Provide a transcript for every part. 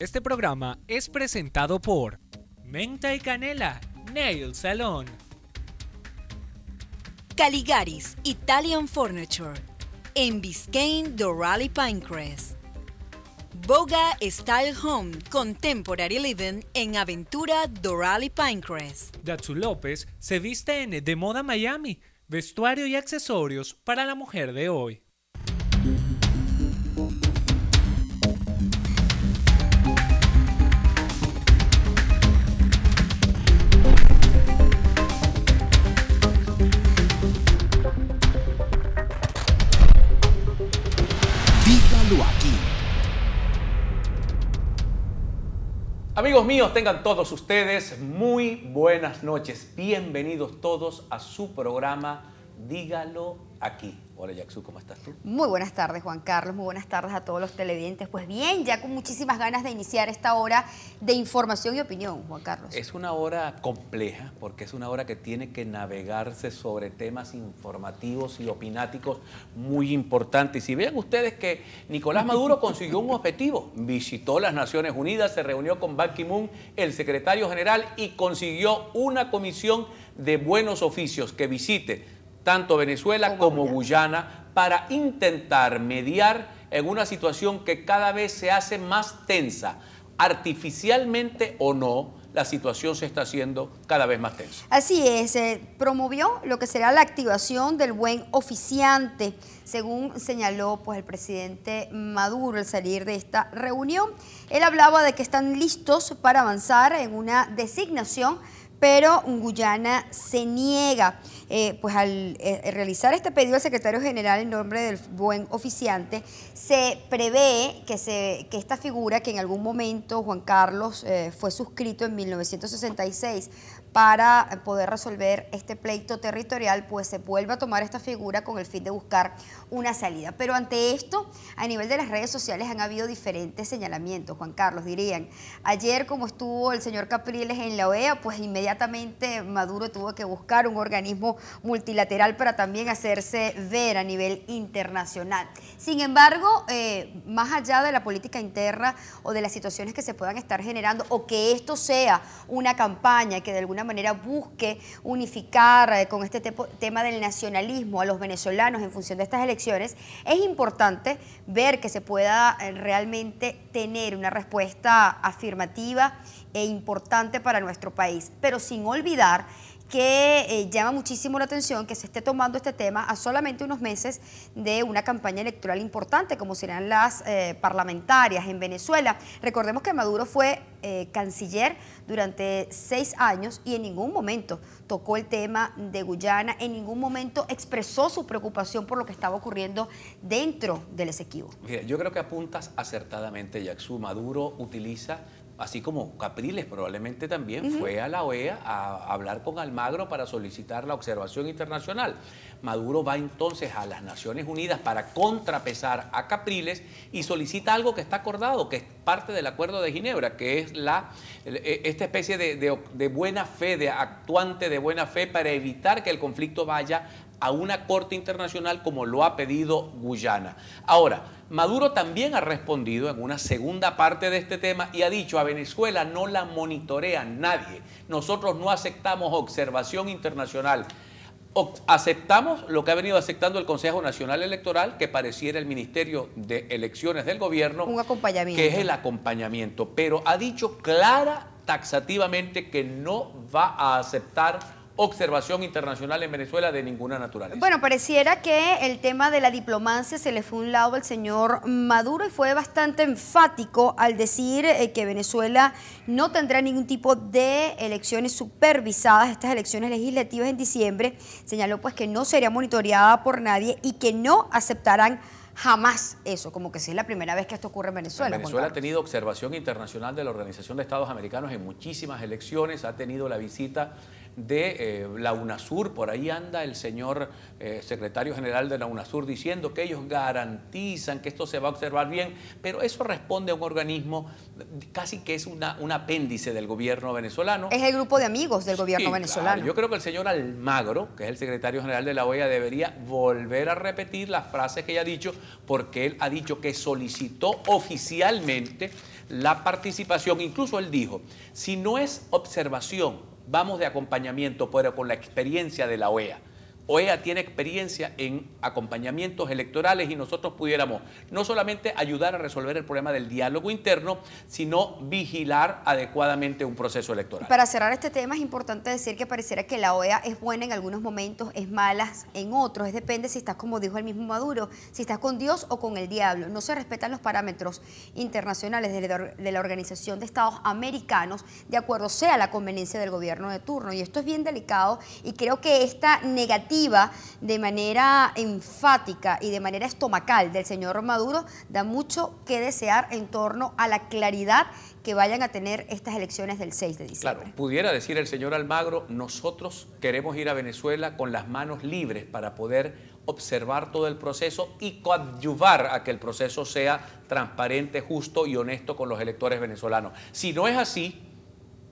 Este programa es presentado por Menta y Canela, Nail Salon, Caligaris Italian Furniture, en Biscayne, Dorali Pinecrest. Boga Style Home Contemporary Living en Aventura Doral Pinecrest. Datsu López se viste en De Moda Miami, vestuario y accesorios para la mujer de hoy. Amigos míos, tengan todos ustedes muy buenas noches. Bienvenidos todos a su programa Dígalo aquí. Hola Yaxu, ¿cómo estás tú? Muy buenas tardes Juan Carlos, muy buenas tardes a todos los televidentes. Pues bien, ya con muchísimas ganas de iniciar esta hora de información y opinión, Juan Carlos. Es una hora compleja porque es una hora que tiene que navegarse sobre temas informativos y opináticos muy importantes. Y vean ustedes que Nicolás Maduro consiguió un objetivo, visitó las Naciones Unidas, se reunió con Ban Ki-moon, el secretario general, y consiguió una comisión de buenos oficios que visite tanto Venezuela como, Guyana, para intentar mediar en una situación que cada vez se hace más tensa, artificialmente o no, la situación se está haciendo cada vez más tensa. Así es, eh, promovió lo que será la activación del buen oficiante, según señaló pues, el presidente Maduro al salir de esta reunión. Él hablaba de que están listos para avanzar en una designación pero Guyana se niega. Eh, pues al eh, eh, realizar este pedido al secretario general en nombre del buen oficiante, se prevé que, se, que esta figura, que en algún momento Juan Carlos fue suscrito en 1966 para poder resolver este pleito territorial, pues se vuelve a tomar esta figura con el fin de buscar una salida. Pero ante esto, a nivel de las redes sociales han habido diferentes señalamientos, Juan Carlos, dirían. Ayer, como estuvo el señor Capriles en la OEA, pues inmediatamente Maduro tuvo que buscar un organismo multilateral para también hacerse ver a nivel internacional. Sin embargo, eh, más allá de la política interna o de las situaciones que se puedan estar generando, o que esto sea una campaña que de alguna manera busque unificar eh, con este tema del nacionalismo a los venezolanos en función de estas elecciones, es importante ver que se pueda eh, realmente tener una respuesta afirmativa e importante para nuestro país, pero sin olvidar que eh, llama muchísimo la atención que se esté tomando este tema a solamente unos meses de una campaña electoral importante, como serán las eh, parlamentarias en Venezuela. Recordemos que Maduro fue eh, canciller durante seis años y en ningún momento tocó el tema de Guyana, en ningún momento expresó su preocupación por lo que estaba ocurriendo dentro del Esequibo. Mira, yo creo que apuntas acertadamente, Yaxu. Maduro utiliza así como Capriles probablemente también, fue a la OEA a hablar con Almagro para solicitar la observación internacional. Maduro va entonces a las Naciones Unidas para contrapesar a Capriles y solicita algo que está acordado, que es parte del Acuerdo de Ginebra, que es la, e, esta especie de, de buena fe, de actuante de buena fe para evitar que el conflicto vaya a una corte internacional como lo ha pedido Guyana. Ahora, Maduro también ha respondido en una segunda parte de este tema y ha dicho a Venezuela no la monitorea nadie. Nosotros no aceptamos observación internacional. aceptamos lo que ha venido aceptando el Consejo Nacional Electoral, que pareciera el Ministerio de Elecciones del Gobierno, que es el acompañamiento, pero ha dicho clara, taxativamente, que no va a aceptar observación internacional en Venezuela de ninguna naturaleza. Bueno, pareciera que el tema de la diplomacia se le fue un lado al señor Maduro y fue bastante enfático al decir eh, que Venezuela no tendrá ningún tipo de elecciones supervisadas, estas elecciones legislativas en diciembre. Señaló pues que no sería monitoreada por nadie y que no aceptarán jamás eso, como que si es la primera vez que esto ocurre en Venezuela. Venezuela ha tenido observación internacional de la Organización de Estados Americanos en muchísimas elecciones, ha tenido la visita de eh, la UNASUR. Por ahí anda el señor eh, secretario general de la UNASUR diciendo que ellos garantizan que esto se va a observar bien, pero eso responde a un organismo casi que es una, un apéndice del gobierno venezolano. Es el grupo de amigos del gobierno venezolano. Yo creo que el señor Almagro, que es el secretario general de la OEA, debería volver a repetir las frases que ya ha dicho, porque él ha dicho que solicitó oficialmente la participación. Incluso él dijo, si no es observación, vamos de acompañamiento, pero con la experiencia de la OEA. OEA tiene experiencia en acompañamientos electorales y nosotros pudiéramos no solamente ayudar a resolver el problema del diálogo interno, sino vigilar adecuadamente un proceso electoral. Para cerrar este tema es importante decir que pareciera que la OEA es buena en algunos momentos, es mala en otros, es depende si estás como dijo el mismo Maduro, si estás con Dios o con el diablo. No se respetan los parámetros internacionales de la Organización de Estados Americanos de acuerdo sea la conveniencia del gobierno de turno y esto es bien delicado y creo que esta negativa de manera enfática y de manera estomacal del señor Maduro da mucho que desear en torno a la claridad que vayan a tener estas elecciones del 6 de diciembre. Claro, pudiera decir el señor Almagro, nosotros queremos ir a Venezuela con las manos libres para poder observar todo el proceso y coadyuvar a que el proceso sea transparente, justo y honesto con los electores venezolanos. Si no es así,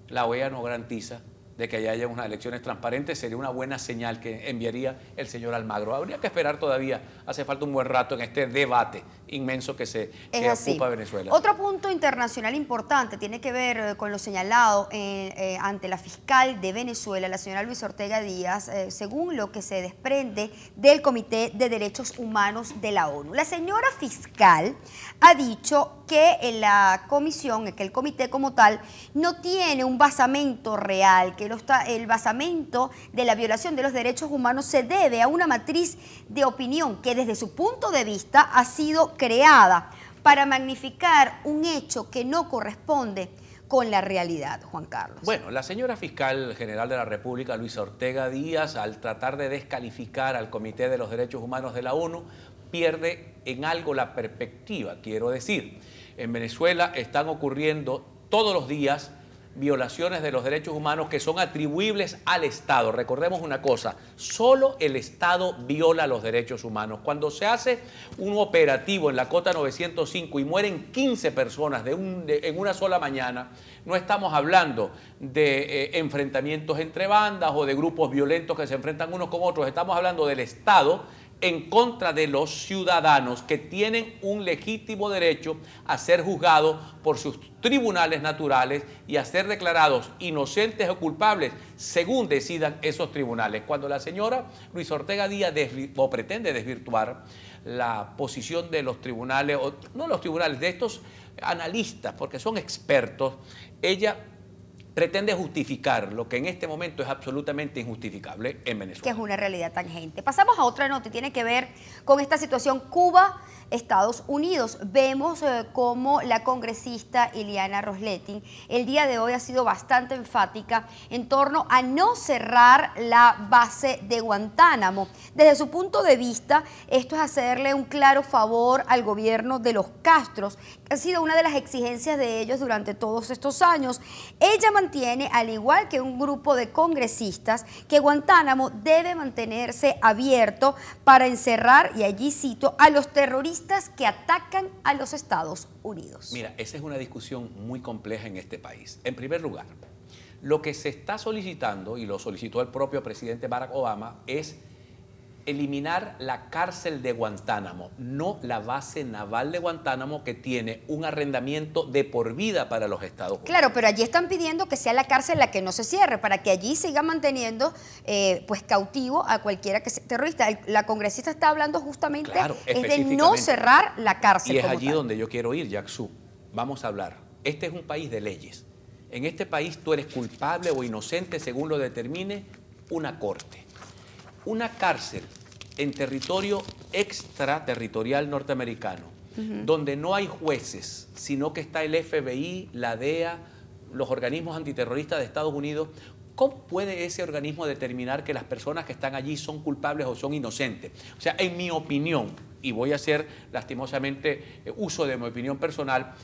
la OEA no garantiza de que haya unas elecciones transparentes, sería una buena señal que enviaría el señor Almagro. Habría que esperar todavía, hace falta un buen rato en este debate inmenso que se ocupa Venezuela. Otro punto internacional importante tiene que ver eh, con lo señalado eh, eh, ante la fiscal de Venezuela, la señora Luis Ortega Díaz, según lo que se desprende del Comité de Derechos Humanos de la ONU. La señora fiscal ha dicho que eh, la comisión, eh, que el comité como tal, no tiene un basamento real, que el basamento de la violación de los derechos humanos se debe a una matriz de opinión que desde su punto de vista ha sido creada para magnificar un hecho que no corresponde con la realidad, Juan Carlos. Bueno, la señora fiscal general de la República, Luisa Ortega Díaz, al tratar de descalificar al Comité de los Derechos Humanos de la ONU, pierde en algo la perspectiva, quiero decir. En Venezuela están ocurriendo todos los días violaciones de los derechos humanos que son atribuibles al Estado. Recordemos una cosa, solo el Estado viola los derechos humanos. Cuando se hace un operativo en la Cota 905 y mueren 15 personas en una sola mañana, no estamos hablando de eh, enfrentamientos entre bandas o de grupos violentos que se enfrentan unos con otros, estamos hablando del Estado en contra de los ciudadanos que tienen un legítimo derecho a ser juzgados por sus tribunales naturales y a ser declarados inocentes o culpables según decidan esos tribunales. Cuando la señora Luis Ortega Díaz o pretende desvirtuar la posición de los tribunales, o no los tribunales, de estos analistas, porque son expertos, ella pretende justificar lo que en este momento es absolutamente injustificable en Venezuela. Que es una realidad tangente. Pasamos a otra nota tiene que ver con esta situación. Cuba Estados Unidos. Vemos como eh, cómo la congresista Ileana Rosletin el día de hoy ha sido bastante enfática en torno a no cerrar la base de Guantánamo. Desde su punto de vista, esto es hacerle un claro favor al gobierno de los Castros, que ha sido una de las exigencias de ellos durante todos estos años. Ella mantiene, al igual que un grupo de congresistas, que Guantánamo debe mantenerse abierto para encerrar, y allí cito, a los terroristas que atacan a los Estados Unidos? Mira, esa es una discusión muy compleja en este país. En primer lugar, lo que se está solicitando, y lo solicitó el propio presidente Barack Obama, es eliminar la cárcel de Guantánamo, no la base naval de Guantánamo que tiene un arrendamiento de por vida para los Estados Unidos. Claro, pero allí están pidiendo que sea la cárcel la que no se cierre, para que allí siga manteniendo eh, pues cautivo a cualquiera que sea terrorista. la congresista está hablando justamente de no cerrar la cárcel. Y es allí donde yo quiero ir, Jacksu. Vamos a hablar. Este es un país de leyes. En este país tú eres culpable o inocente según lo determine una corte. Una cárcel en territorio extraterritorial norteamericano, donde no hay jueces, sino que está el FBI, la DEA, los organismos antiterroristas de Estados Unidos, ¿cómo puede ese organismo determinar que las personas que están allí son culpables o son inocentes? O sea, en mi opinión, y voy a hacer lastimosamente eh, uso de mi opinión personal,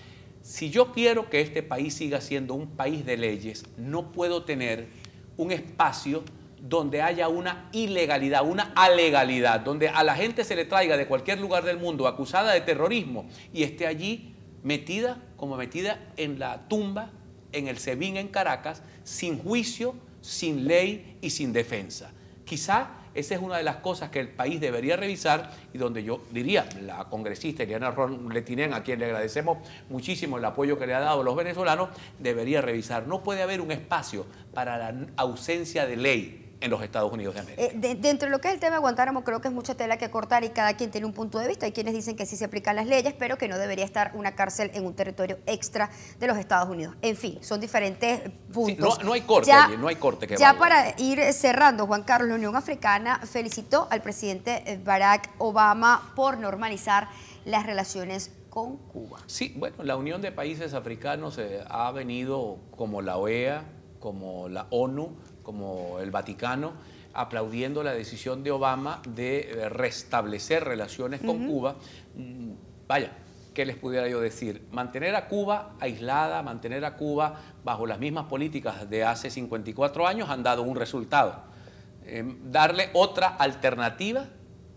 si yo quiero que este país siga siendo un país de leyes, no puedo tener un espacio donde haya una ilegalidad, una alegalidad, donde a la gente se le traiga de cualquier lugar del mundo acusada de terrorismo y esté allí metida como metida en la tumba, en el Sebín en Caracas, sin juicio, sin ley y sin defensa. Quizá esa es una de las cosas que el país debería revisar y donde yo diría, la congresista Eliana Ron a quien le agradecemos muchísimo el apoyo que le ha dado los venezolanos, debería revisar. No puede haber un espacio para la ausencia de ley en los Estados Unidos de América. Eh, dentro de lo que es el tema de Guantánamo, creo que es mucha tela que cortar y cada quien tiene un punto de vista. Hay quienes dicen que sí se aplican las leyes, pero que no debería estar una cárcel en un territorio extra de los Estados Unidos. En fin, son diferentes puntos. no, hay corte, no hay corte Ya para ir cerrando, Juan Carlos, la Unión Africana felicitó al presidente Barack Obama por normalizar las relaciones con Cuba. Sí, bueno, la Unión de Países Africanos eh, ha venido como la OEA, como la ONU, como el Vaticano, aplaudiendo la decisión de Obama de eh, restablecer relaciones con Cuba. Mm, vaya, ¿qué les pudiera yo decir? Mantener a Cuba aislada, mantener a Cuba bajo las mismas políticas de hace 54 años han dado un resultado. Em, darle otra alternativa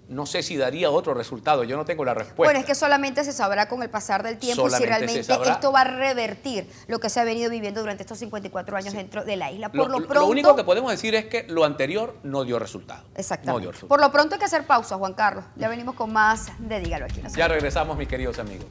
no sé si daría otro resultado, yo no tengo la respuesta. Bueno, es que solamente se sabrá con el pasar del tiempo si realmente esto va a revertir lo que se ha venido viviendo durante estos 54 años dentro de la isla. Por lo, pronto... lo, único que podemos decir es que lo anterior no dio resultado. Exactamente. Por lo pronto hay que hacer pausa, Juan Carlos. Ya venimos con más de Dígalo aquí. Ya regresamos, mis queridos amigos.